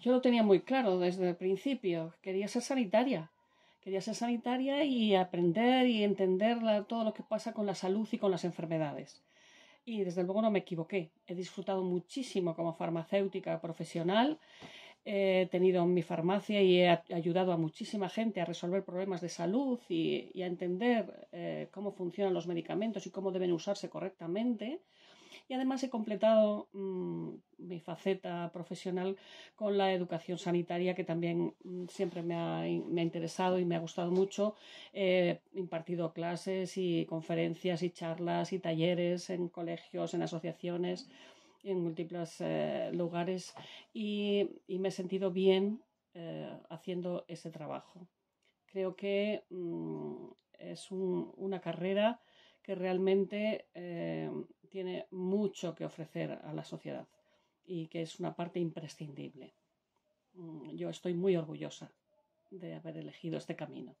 Yo lo tenía muy claro desde el principio. Quería ser sanitaria. Quería ser sanitaria y aprender y entender todo lo que pasa con la salud y con las enfermedades. Y desde luego no me equivoqué. He disfrutado muchísimo como farmacéutica profesional. He tenido mi farmacia y he ayudado a muchísima gente a resolver problemas de salud y, a entender eh, cómo funcionan los medicamentos y cómo deben usarse correctamente y además he completado mm, mi faceta profesional con la educación sanitaria que también mm, siempre me ha, interesado y me ha gustado mucho. He impartido clases y conferencias y charlas y talleres en colegios, en asociaciones en múltiples eh, lugares y, me he sentido bien eh, haciendo ese trabajo. Creo que mm, es una carrera que realmente eh, tiene mucho que ofrecer a la sociedad y que es una parte imprescindible. Mm, yo estoy muy orgullosa de haber elegido este camino.